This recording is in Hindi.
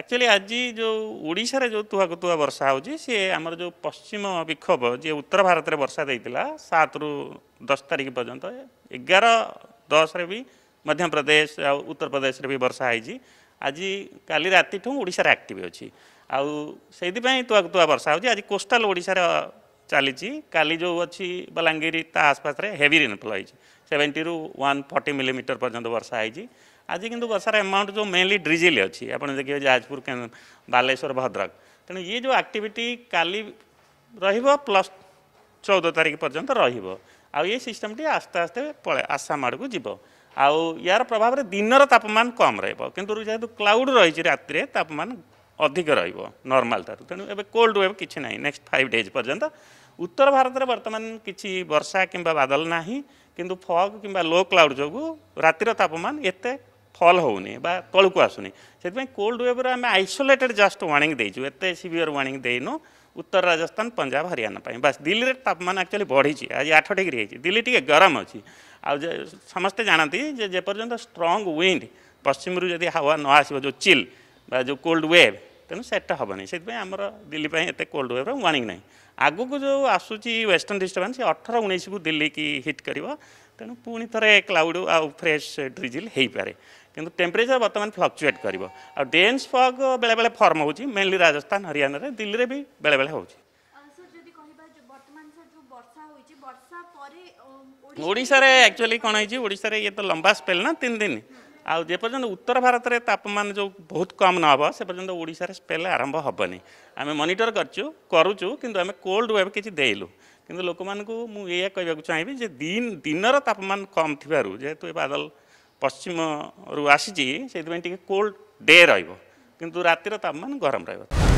एक्चुअली आज जो ओडाले जो तुआ तुवा वर्षा हौ सिए जो पश्चिम विक्षोभ जि उत्तर भारत वर्षा दिइला सात रु दस तारिख पर्न्त एघार दस मध्य प्रदेश आज कालिरा आक्ट अहि आउँप तुआ तुवा वर्षा हौ कोस्टाल चली का जो अच्छी बलांगीर ता आसपास हेवी रेनफल होती seventy to one forty millimetre पर्यटन वर्षा होती आज कि वर्षार एमाउंट जो मेनली ड्रिजिल अच्छी आप देखिए जाजपुर बालेश्वर भद्रक तेणु ये जो आक्टिविटी काली र्लस चौदह तारीख पर्यटन रो ये टी आस्ते आस्ते पड़े आसाम आड़ जीव आ यार प्रभाव में दिन रापमान कम रुँ जो क्लाउड रही रातिर तापमान अधिक रर्माल तेणु एवं कोल्ड वेब किसी ना नेक्स्ट फाइव डेज पर्यटन उत्तर भारत में बर्तमान किसी वर्षा किदल ना कि फग कि लो क्लाउड जो रातिर तापमान एत फल हो तलू को आसुनी से कोल्ड ओवर आम आइसोलेटेड जस्ट वार्णिंग देते सीयर वार्णिंग देनु उत्तर राजस्थान पंजाब हरियाणा बास दिल्ली में तापमान एक्चुअली बढ़ी आज आठ डिग्री है दिल्ली टी गरम अच्छी आ समस्ते जानते जेपर्यंत स्ट्रंग विंड पश्चिम रू हावा न आसो चिल जो कोल्ड वेव ତେଣୁ ସେଟା ହେବନି ସେଥିପାଇଁ ଆମର ଦିଲ୍ଲୀ ପାଇଁ ଏତେ କୋଲ୍ଡ ୱେଭ୍ର ୱାର୍ଣ୍ଣିଂ ନାହିଁ ଆଗକୁ ଯେଉଁ ଆସୁଛି ୱେଷ୍ଟର୍ଣ୍ଣ ଡିଷ୍ଟର୍ବାନ୍ସ ସେ ଅଠର ଉଣେଇଶକୁ ଦିଲ୍ଲୀକି ହିଟ୍ କରିବ ତେଣୁ ପୁଣି ଥରେ କ୍ଲାଉଡ୍ ଆଉ ଫ୍ରେଶ୍ ଡ୍ରିଜିଲ୍ ହେଇପାରେ କିନ୍ତୁ ଟେମ୍ପରେଚର ବର୍ତ୍ତମାନ ଫ୍ଲକ୍ଚୁଏଟ୍ କରିବ ଆଉ ଡେନ୍ସ ଫଗ୍ ବେଳେବେଳେ ଫର୍ମ ହେଉଛି ମେନ୍ଲି ରାଜସ୍ଥାନ ହରିୟାଣାରେ ଦିଲ୍ଲୀରେ ବି ବେଳେବେଳେ ହେଉଛି ଓଡ଼ିଶାରେ ଆକ୍ଚୁଆଲି କ'ଣ ହେଇଛି ଓଡ଼ିଶାରେ ଇଏ ତ ଲମ୍ବା ସ୍ପେଲ୍ ନା ତିନି ଦିନ आउँपन्त उत्तर रे तापमान जो बहुत कम आरंभ होबनी आमे हे करचू मनिटर किंतु आमे कोल्ड किंतु लोकमान को मु दिन दिनर तापमान कम थियो बादल पश्चिम रु आइपुग्दै कोल्ड डे रुपियाँ रातिर तापमान गरम रहइबो